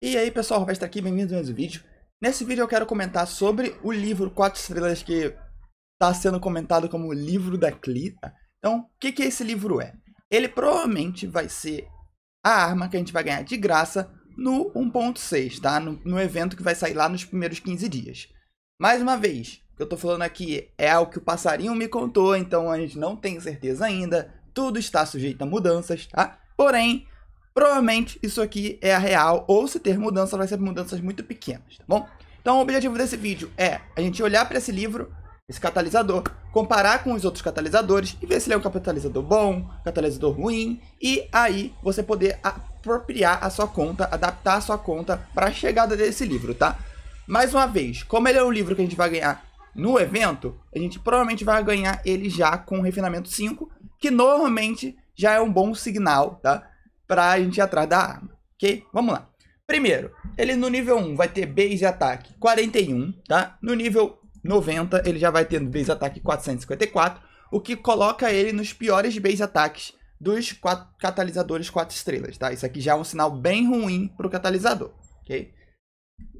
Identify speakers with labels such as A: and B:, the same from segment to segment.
A: E aí pessoal, Roberto aqui, bem-vindos a mais um vídeo. Nesse vídeo eu quero comentar sobre o livro 4 estrelas que está sendo comentado como o livro da Clita. Então, o que, que esse livro é? Ele provavelmente vai ser a arma que a gente vai ganhar de graça no 1.6, tá? No, no, evento que vai sair lá nos primeiros 15 dias. Mais uma vez, o que eu estou falando aqui é o que o passarinho me contou, então a gente não tem certeza ainda. Tudo está sujeito a mudanças, tá? Porém, Provavelmente isso aqui é a real, ou se ter mudança, vai ser mudanças muito pequenas, tá bom? Então o objetivo desse vídeo é a gente olhar para esse livro, esse catalisador, comparar com os outros catalisadores e ver se ele é um catalisador bom, catalisador ruim, e aí você poder apropriar a sua conta, adaptar a sua conta para a chegada desse livro, tá? Mais uma vez, como ele é um livro que a gente vai ganhar no evento, a gente provavelmente vai ganhar ele já com refinamento 5, que normalmente já é um bom sinal, tá? pra gente ir atrás da arma, ok? Vamos lá. Primeiro, ele no nível 1 vai ter base ataque 41, tá? No nível 90 ele já vai ter base ataque 454, o que coloca ele nos piores base ataques dos quatro, catalisadores 4 estrelas, tá? Isso aqui já é um sinal bem ruim pro catalisador, ok?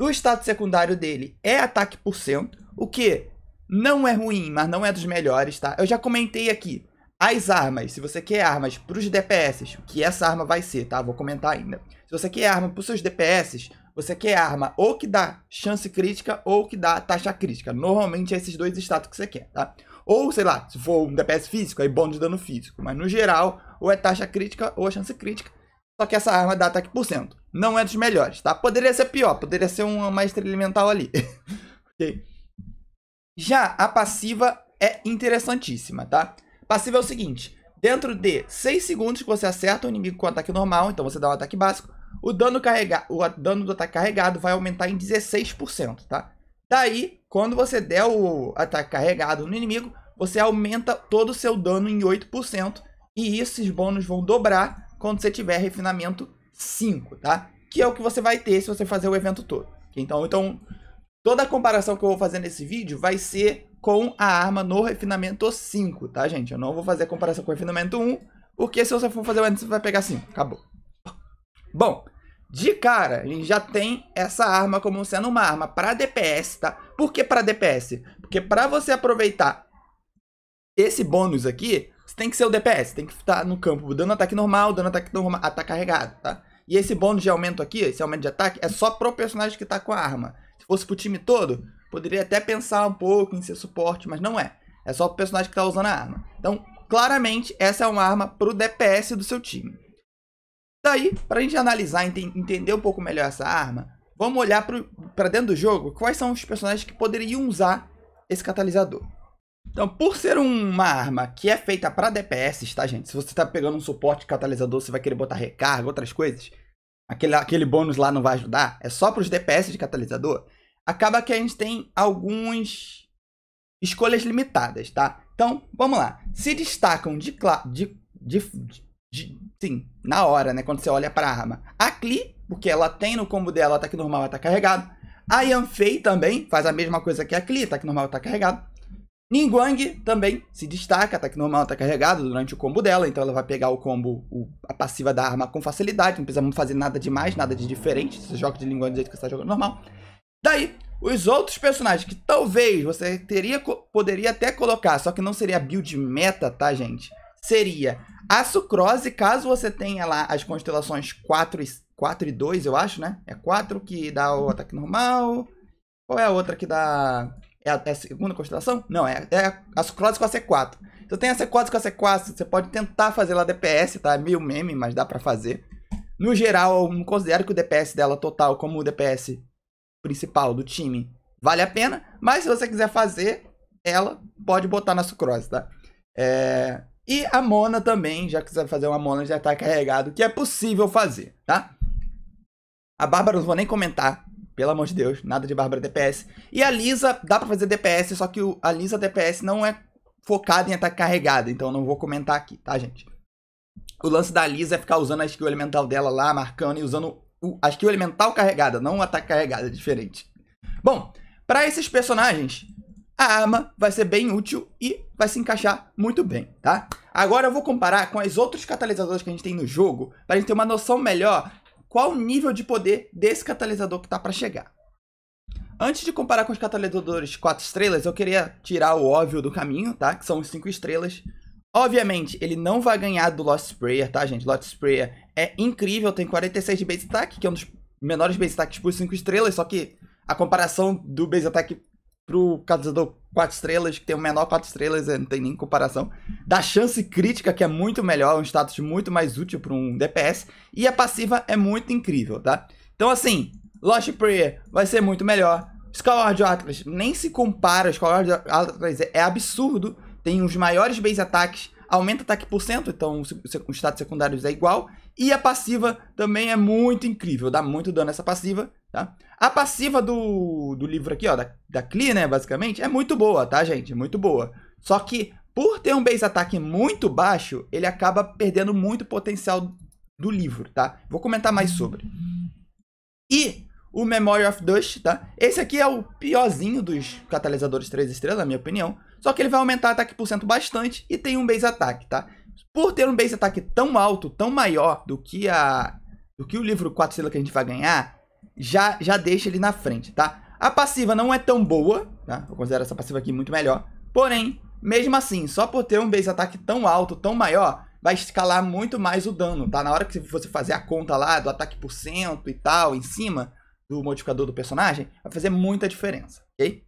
A: O status secundário dele é ataque por cento, o que não é ruim, mas não é dos melhores, tá? Eu já comentei aqui as armas, se você quer armas para os DPS, que essa arma vai ser, tá? Vou comentar ainda. Se você quer arma para os seus DPS, você quer arma ou que dá chance crítica ou que dá taxa crítica. Normalmente é esses dois status que você quer, tá? Ou, sei lá, se for um DPS físico, aí bônus de dano físico. Mas no geral, ou é taxa crítica ou é chance crítica. Só que essa arma dá ataque por cento. Não é dos melhores, tá? Poderia ser pior, poderia ser uma maestria elemental ali. ok? Já a passiva é interessantíssima, tá? Passiva é o seguinte, dentro de 6 segundos que você acerta o inimigo com o ataque normal, então você dá um ataque básico, o dano, carrega... o dano do ataque carregado vai aumentar em 16%, tá? Daí, quando você der o ataque carregado no inimigo, você aumenta todo o seu dano em 8%, e esses bônus vão dobrar quando você tiver refinamento 5, tá? Que é o que você vai ter se você fazer o evento todo. Então, então toda a comparação que eu vou fazer nesse vídeo vai ser com a arma no refinamento 5, tá, gente? Eu não vou fazer a comparação com o refinamento 1, porque se você for fazer o você vai pegar 5. Acabou. Bom, de cara, a gente já tem essa arma como sendo uma arma para DPS, tá? Por que para DPS? Porque para você aproveitar esse bônus aqui, você tem que ser o DPS, tem que estar tá no campo dando ataque normal, dando ataque normal, ataque carregado, tá? E esse bônus de aumento aqui, esse aumento de ataque, é só pro personagem que tá com a arma. Se fosse pro time todo, Poderia até pensar um pouco em ser suporte, mas não é. É só o personagem que tá usando a arma. Então, claramente, essa é uma arma pro DPS do seu time. Daí, pra gente analisar e ent entender um pouco melhor essa arma, vamos olhar pro, pra dentro do jogo quais são os personagens que poderiam usar esse catalisador. Então, por ser uma arma que é feita para DPS, tá, gente? Se você tá pegando um suporte catalisador, você vai querer botar recarga, outras coisas. Aquele, aquele bônus lá não vai ajudar. É só pros DPS de catalisador acaba que a gente tem algumas escolhas limitadas, tá? Então, vamos lá. Se destacam de, de, de, de sim, na hora, né, quando você olha para a arma. A Klee, porque ela tem no combo dela ataque normal e ataque carregado. A Yanfei também faz a mesma coisa que a Klee, ataque normal e ataque carregado. Ningguang também se destaca, ataque normal, tá carregado durante o combo dela, então ela vai pegar o combo, o, a passiva da arma com facilidade, não precisa fazer nada de mais, nada de diferente, você joga de Ningguang do jeito que você está jogando normal. Daí, os outros personagens que talvez você teria poderia até colocar, só que não seria build meta, tá, gente? Seria a Sucrose, caso você tenha lá as constelações 4 e, 4 e 2, eu acho, né? É 4 que dá o ataque normal. Qual é a outra que dá... É a, é a segunda constelação? Não, é, é a Sucrose com a C4. Então tem a C4 com a C4, você pode tentar fazer lá DPS, tá? É meio meme, mas dá pra fazer. No geral, eu não considero que o DPS dela total como o DPS principal do time, vale a pena. Mas se você quiser fazer, ela pode botar na sucrose, tá? É... E a Mona também, já quiser fazer uma Mona, já está carregado, que é possível fazer, tá? A Bárbara não vou nem comentar, pelo amor de Deus, nada de Bárbara DPS. E a Lisa, dá pra fazer DPS, só que a Lisa DPS não é focada em ataque carregado, então não vou comentar aqui, tá, gente? O lance da Lisa é ficar usando a skill elemental dela lá, marcando e usando a skill elemental carregada, não o ataque carregado, é diferente. Bom, para esses personagens, a arma vai ser bem útil e vai se encaixar muito bem, tá? Agora eu vou comparar com os outros catalisadores que a gente tem no jogo, para a gente ter uma noção melhor qual o nível de poder desse catalisador que tá para chegar. Antes de comparar com os catalisadores 4 estrelas, eu queria tirar o óbvio do caminho, tá? Que são os 5 estrelas. Obviamente, ele não vai ganhar do Lost Sprayer, tá, gente? Lost Sprayer é incrível, tem 46 de base attack, que é um dos menores base attacks por 5 estrelas, só que a comparação do base attack pro causador 4 estrelas, que tem o menor 4 estrelas, é, não tem nem comparação. Da chance crítica, que é muito melhor, é um status muito mais útil para um DPS. E a passiva é muito incrível, tá? Então, assim, Lost Prayer vai ser muito melhor. Skyward Atlas nem se compara, Skyward Atlas é, é absurdo. Tem os maiores base ataques, aumenta ataque por cento, então os status secundários é igual. E a passiva também é muito incrível, dá muito dano essa passiva, tá? A passiva do, do livro aqui, ó, da, da Klee, né, basicamente, é muito boa, tá, gente? É muito boa. Só que, por ter um base ataque muito baixo, ele acaba perdendo muito potencial do livro, tá? Vou comentar mais sobre. E o Memory of Dust, tá? Esse aqui é o piorzinho dos catalisadores 3 estrelas, na minha opinião. Só que ele vai aumentar ataque por cento bastante e tem um base ataque, tá? Por ter um base ataque tão alto, tão maior do que a do que o livro 4 selo que a gente vai ganhar, já, já deixa ele na frente, tá? A passiva não é tão boa, tá? Eu considero essa passiva aqui muito melhor. Porém, mesmo assim, só por ter um base ataque tão alto, tão maior, vai escalar muito mais o dano, tá? Na hora que você fazer a conta lá do ataque por cento e tal, em cima do modificador do personagem, vai fazer muita diferença, ok?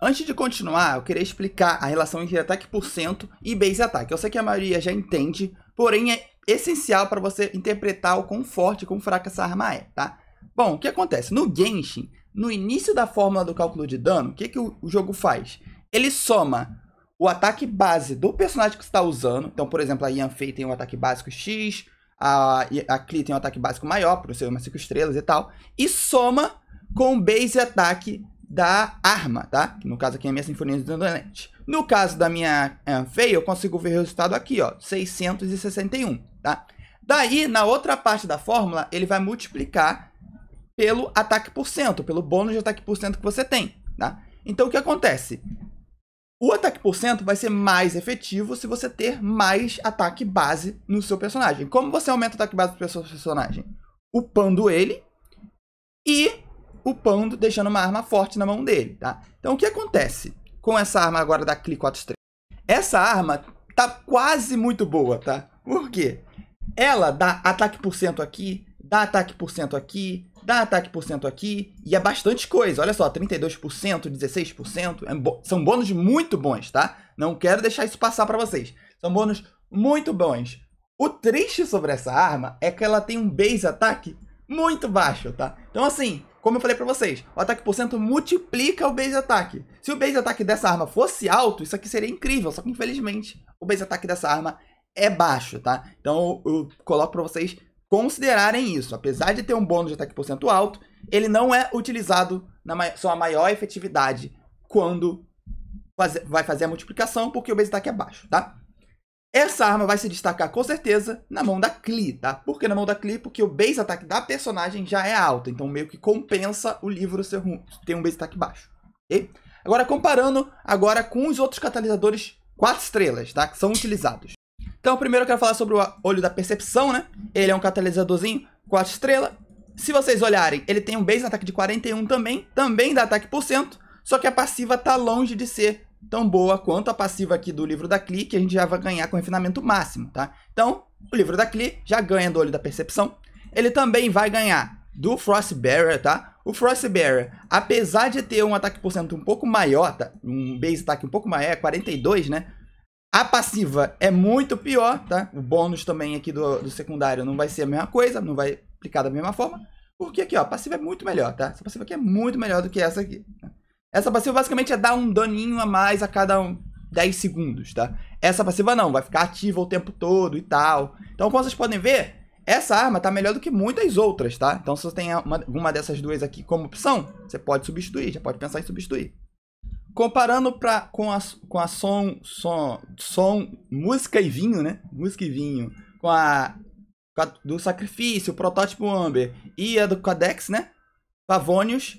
A: Antes de continuar, eu queria explicar a relação entre ataque por cento e base ataque. Eu sei que a maioria já entende, porém é essencial para você interpretar o quão forte e quão fraca essa arma é, tá? Bom, o que acontece? No Genshin, no início da fórmula do cálculo de dano, o que, que o jogo faz? Ele soma o ataque base do personagem que você está usando. Então, por exemplo, a Yanfei tem um ataque básico X, a, a Klee tem um ataque básico maior, por ser umas 5 estrelas e tal. E soma com o base ataque da arma, tá? No caso aqui é a minha Sinfonia Desodorante. No caso da minha é, eh, feia, eu consigo ver o resultado aqui, ó, 661, tá? Daí, na outra parte da fórmula, ele vai multiplicar pelo ataque por cento, pelo bônus de ataque por cento que você tem, tá? Então, o que acontece? O ataque por cento vai ser mais efetivo se você ter mais ataque base no seu personagem. Como você aumenta o ataque base do seu personagem? Upando ele e upando, deixando uma arma forte na mão dele, tá? Então o que acontece com essa arma agora da Klee 43? Essa arma tá quase muito boa, tá? Por quê? Ela dá ataque por cento aqui, dá ataque por cento aqui, dá ataque por cento aqui, e é bastante coisa. Olha só, 32%, 16%, é bo são bônus muito bons, tá? Não quero deixar isso passar para vocês. São bônus muito bons. O triste sobre essa arma é que ela tem um base ataque muito baixo, tá? Então assim, como eu falei pra vocês, o ataque por cento multiplica o base ataque. Se o base ataque dessa arma fosse alto, isso aqui seria incrível, só que infelizmente o base ataque dessa arma é baixo, tá? Então eu coloco pra vocês considerarem isso. Apesar de ter um bônus de ataque por cento alto, ele não é utilizado na sua maior efetividade quando vai fazer a multiplicação, porque o base ataque é baixo, tá? Essa arma vai se destacar com certeza na mão da Klee, tá? Por que na mão da Klee? Porque o base ataque da personagem já é alto, então meio que compensa o livro ser um, ter um base ataque baixo, ok? Agora comparando agora com os outros catalisadores 4 estrelas, tá? Que são utilizados. Então primeiro eu quero falar sobre o olho da percepção, né? Ele é um catalisadorzinho 4 estrelas. Se vocês olharem, ele tem um base ataque de 41 também, também dá ataque por cento, só que a passiva tá longe de ser tão boa quanto a passiva aqui do livro da Cli, que a gente já vai ganhar com refinamento máximo, tá? Então, o livro da Cli já ganha do Olho da Percepção. Ele também vai ganhar do Frost Barrier, tá? O Frost Barrier, apesar de ter um ataque por cento um pouco maior, tá? um base ataque um pouco maior, é 42, né? A passiva é muito pior, tá? O bônus também aqui do, do secundário não vai ser a mesma coisa, não vai aplicar da mesma forma. Porque aqui, ó, a passiva é muito melhor, tá? Essa passiva aqui é muito melhor do que essa aqui. Tá? Essa passiva basicamente é dar um daninho a mais a cada 10 segundos, tá? Essa passiva não, vai ficar ativa o tempo todo e tal. Então, como vocês podem ver, essa arma tá melhor do que muitas outras, tá? Então, se você tem uma, uma dessas duas aqui como opção, você pode substituir, já pode pensar em substituir. Comparando pra, com, a, com a som, som, som, música e vinho, né? Música e vinho, com a, com a do Sacrifício, o Protótipo Amber e a do Codex, né? Pavonius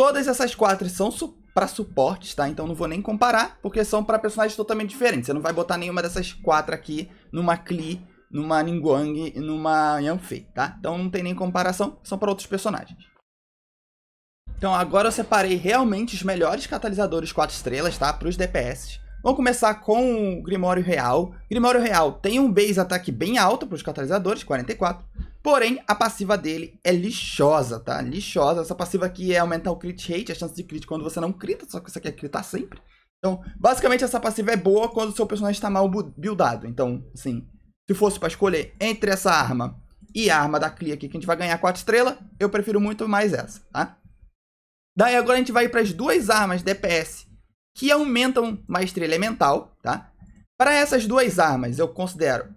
A: Todas essas quatro são su para suportes, tá? Então não vou nem comparar, porque são para personagens totalmente diferentes. Você não vai botar nenhuma dessas quatro aqui numa Klee, numa Ningguang e numa Yanfei, tá? Então não tem nem comparação, são para outros personagens. Então agora eu separei realmente os melhores catalisadores 4 estrelas, tá? Para os DPS. Vamos começar com o Grimório Real. Grimório Real tem um base ataque bem alto para os catalisadores, 44. Porém, a passiva dele é lixosa, tá? Lixosa. Essa passiva aqui é aumentar o crit rate, a chance de crit quando você não crita, só que você quer critar sempre. Então, basicamente, essa passiva é boa quando o seu personagem está mal buildado. Então, assim, se fosse para escolher entre essa arma e a arma da clea aqui, que a gente vai ganhar 4 estrelas, eu prefiro muito mais essa, tá? Daí agora a gente vai para as duas armas DPS que aumentam maestria elemental, tá? Para essas duas armas, eu considero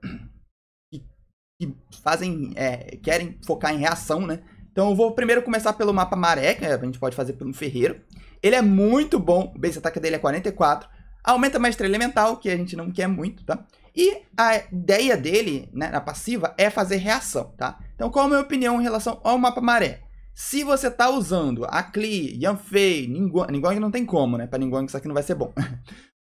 A: fazem, é, querem focar em reação, né? Então eu vou primeiro começar pelo mapa Maré, que é, a gente pode fazer pelo ferreiro. Ele é muito bom, o base ataque dele é 44. Aumenta mestre elemental, que a gente não quer muito, tá? E a ideia dele, né, na passiva, é fazer reação, tá? Então qual é a minha opinião em relação ao mapa Maré? Se você tá usando Akli, Yanfei, Ningguang, Ningguang não tem como, né? Pra Ningguang isso aqui não vai ser bom.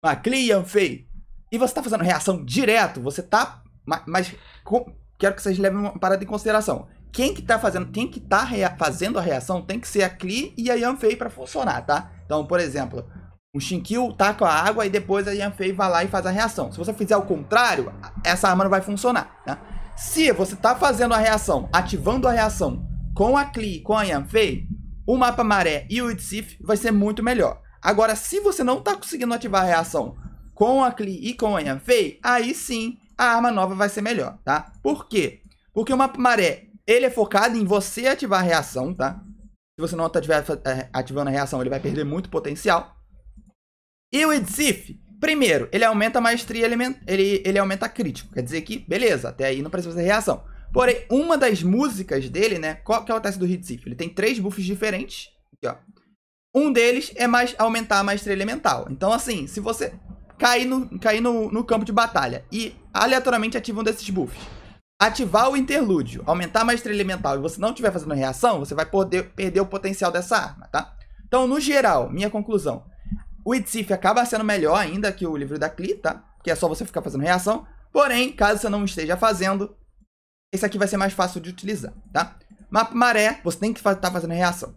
A: Akli, Yanfei, e você tá fazendo reação direto, você tá mas com, quero que vocês levem uma parada em consideração. Quem que tá fazendo, quem que tá fazendo a reação tem que ser a Klee e a Yanfei para funcionar, tá? Então, por exemplo, o Shinkyu tá com a água e depois a Yanfei vai lá e faz a reação. Se você fizer o contrário, essa arma não vai funcionar, tá? Se você tá fazendo a reação, ativando a reação com a e com a Yanfei, o mapa maré e o Itzif vai ser muito melhor. Agora, se você não tá conseguindo ativar a reação com a Klee e com a Yanfei, aí sim a arma nova vai ser melhor, tá? Por quê? Porque o mapa maré, ele é focado em você ativar a reação, tá? Se você não estiver é, ativando a reação, ele vai perder muito potencial. E o Edsif, primeiro, ele aumenta a maestria, ele, ele aumenta crítico. Quer dizer que, beleza, até aí não precisa fazer reação. Porém, uma das músicas dele, né? Qual que é o teste do Hitsif? Ele tem três buffs diferentes. Aqui, ó. Um deles é mais aumentar a maestria elemental. Então, assim, se você cair no, cair no, no campo de batalha e aleatoriamente ativa um desses buffs. Ativar o interlúdio, aumentar a maestria elemental e você não estiver fazendo reação, você vai poder perder o potencial dessa arma, tá? Então, no geral, minha conclusão. O Itzif acaba sendo melhor ainda que o livro da Cli, tá? Que é só você ficar fazendo reação. Porém, caso você não esteja fazendo, esse aqui vai ser mais fácil de utilizar, tá? Mapa maré, você tem que estar tá fazendo reação.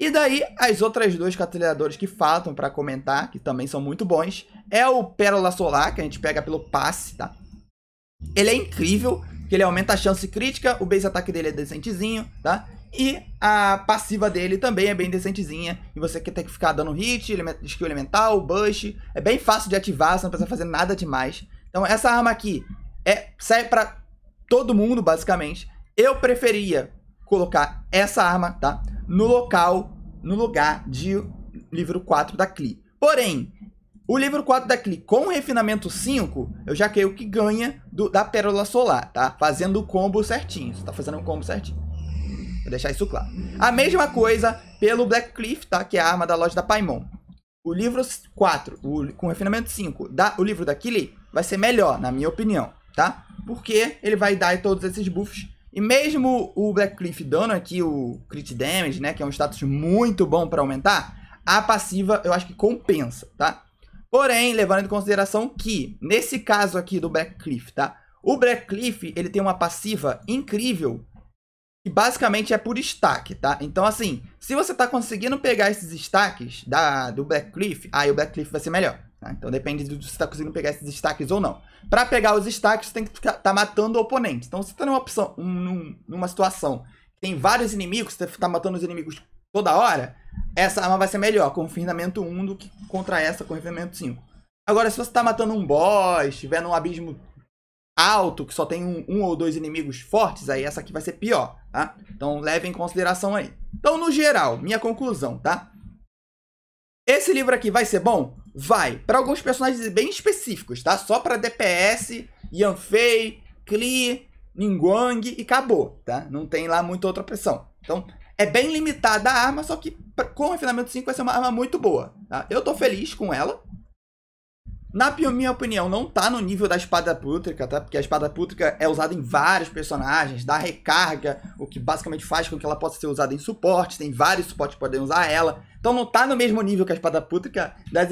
A: E daí, as outras duas catalisadores que faltam para comentar, que também são muito bons, é o Pérola Solar, que a gente pega pelo passe, tá? Ele é incrível, que ele aumenta a chance crítica, o base ataque dele é decentezinho, tá? E a passiva dele também é bem decentezinha, e você quer ter que ficar dando hit, skill elemental, bush, é bem fácil de ativar, você não precisa fazer nada demais. Então essa arma aqui é, serve pra todo mundo, basicamente. Eu preferia colocar essa arma, tá? no local, no lugar de livro 4 da CLI. Porém, o livro 4 da CLI com refinamento 5, eu já creio que ganha do, da Pérola Solar, tá? Fazendo o combo certinho, você tá fazendo o combo certinho. Vou deixar isso claro. A mesma coisa pelo Black Cliff, tá? Que é a arma da loja da Paimon. O livro 4, o, com refinamento 5, da, o livro da Kili vai ser melhor, na minha opinião, tá? Porque ele vai dar todos esses buffs e mesmo o Black Cliff dando aqui o crit damage, né, que é um status muito bom para aumentar, a passiva eu acho que compensa, tá? Porém, levando em consideração que, nesse caso aqui do Cliff tá? O Cliff ele tem uma passiva incrível, que basicamente é por destaque, tá? Então, assim, se você tá conseguindo pegar esses destaques da, do Cliff aí o Black Cliff vai ser melhor. Tá? Então depende de se você tá conseguindo pegar esses destaques ou não. Para pegar os destaques, você tem que estar tá matando o oponente. Então se você tá numa opção, um, numa situação que tem vários inimigos, você tá matando os inimigos toda hora, essa arma vai ser melhor com o firmamento 1 do que contra essa com o firmamento 5. Agora, se você tá matando um boss, estiver num abismo alto, que só tem um, um, ou dois inimigos fortes, aí essa aqui vai ser pior, tá? Então leve em consideração aí. Então, no geral, minha conclusão, tá? Esse livro aqui vai ser bom? Vai. Para alguns personagens bem específicos, tá? Só para DPS, Yanfei, Klee, Ningguang e acabou, tá? Não tem lá muita outra pressão. Então, é bem limitada a arma, só que com o refinamento 5 vai ser uma arma muito boa, tá? Eu tô feliz com ela. Na minha opinião, não tá no nível da espada pútrica, tá? Porque a espada pútrica é usada em vários personagens, dá recarga, o que basicamente faz com que ela possa ser usada em suporte, tem vários suportes que podem usar ela. Então não tá no mesmo nível que a espada pútrica. Das,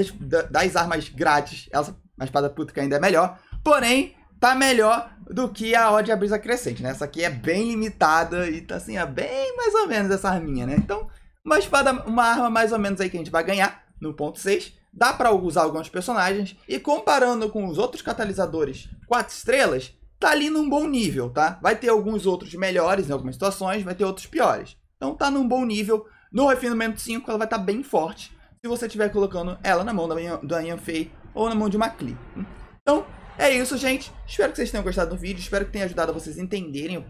A: das armas grátis, essa, a espada pútrica ainda é melhor. Porém, tá melhor do que a Ode a Brisa Crescente, né? Essa aqui é bem limitada e tá assim, é bem mais ou menos essa arminha, né? Então, uma espada, uma arma mais ou menos aí que a gente vai ganhar no ponto 6. Dá pra usar alguns personagens. E comparando com os outros catalisadores 4 estrelas, tá ali num bom nível, tá? Vai ter alguns outros melhores em algumas situações, vai ter outros piores. Então tá num bom nível no refinamento 5, ela vai estar tá bem forte se você estiver colocando ela na mão da minha, da Fei ou na mão de uma Klee. Então, é isso, gente. Espero que vocês tenham gostado do vídeo. Espero que tenha ajudado vocês a entenderem. Eu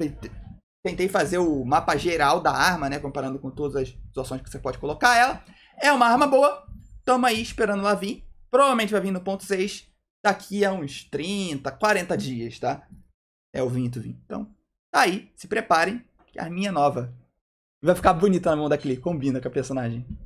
A: tentei fazer o mapa geral da arma, né? Comparando com todas as situações que você pode colocar ela. É uma arma boa. Tamo aí esperando ela vir. Provavelmente vai vir no ponto 6 daqui a uns 30, 40 dias, tá? É o vinho, vinho. Então, tá aí. Se preparem, que a minha nova. Vai ficar bonita na mão da Clee, combina com a personagem.